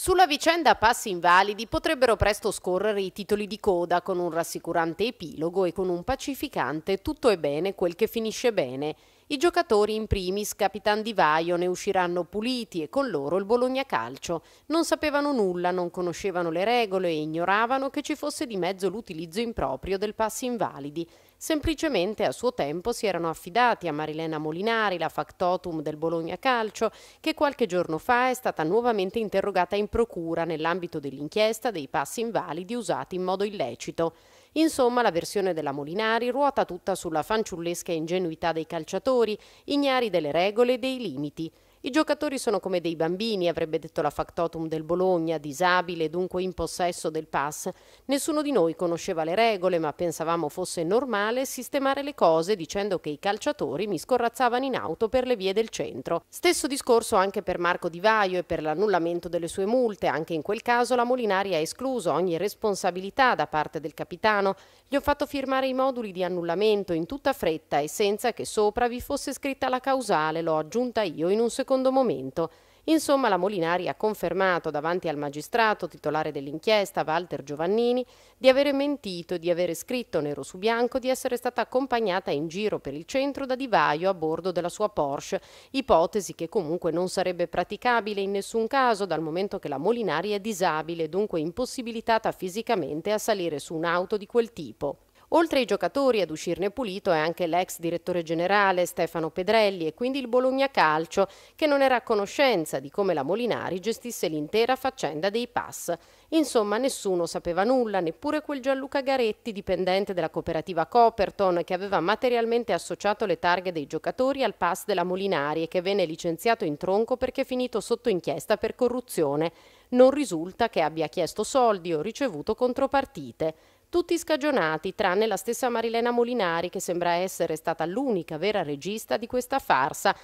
Sulla vicenda passi invalidi potrebbero presto scorrere i titoli di coda con un rassicurante epilogo e con un pacificante tutto è bene quel che finisce bene. I giocatori in primis, capitan Di Vaio, ne usciranno puliti e con loro il Bologna Calcio. Non sapevano nulla, non conoscevano le regole e ignoravano che ci fosse di mezzo l'utilizzo improprio del passi invalidi. Semplicemente a suo tempo si erano affidati a Marilena Molinari, la factotum del Bologna Calcio, che qualche giorno fa è stata nuovamente interrogata in procura nell'ambito dell'inchiesta dei passi invalidi usati in modo illecito. Insomma, la versione della Molinari ruota tutta sulla fanciullesca ingenuità dei calciatori, ignari delle regole e dei limiti. I giocatori sono come dei bambini, avrebbe detto la factotum del Bologna, disabile e dunque in possesso del pass. Nessuno di noi conosceva le regole, ma pensavamo fosse normale sistemare le cose dicendo che i calciatori mi scorrazzavano in auto per le vie del centro. Stesso discorso anche per Marco Di Vaio e per l'annullamento delle sue multe. Anche in quel caso la Molinari ha escluso ogni responsabilità da parte del capitano. Gli ho fatto firmare i moduli di annullamento in tutta fretta e senza che sopra vi fosse scritta la causale, l'ho aggiunta io in un secondo secondo momento. Insomma, la Molinari ha confermato davanti al magistrato titolare dell'inchiesta, Walter Giovannini, di avere mentito e di avere scritto nero su bianco di essere stata accompagnata in giro per il centro da Divaio a bordo della sua Porsche, ipotesi che comunque non sarebbe praticabile in nessun caso dal momento che la Molinari è disabile dunque impossibilitata fisicamente a salire su un'auto di quel tipo. Oltre ai giocatori ad uscirne pulito è anche l'ex direttore generale Stefano Pedrelli e quindi il Bologna Calcio che non era a conoscenza di come la Molinari gestisse l'intera faccenda dei pass. Insomma nessuno sapeva nulla, neppure quel Gianluca Garetti dipendente della cooperativa Coperton che aveva materialmente associato le targhe dei giocatori al pass della Molinari e che venne licenziato in tronco perché finito sotto inchiesta per corruzione. Non risulta che abbia chiesto soldi o ricevuto contropartite. Tutti scagionati, tranne la stessa Marilena Molinari, che sembra essere stata l'unica vera regista di questa farsa,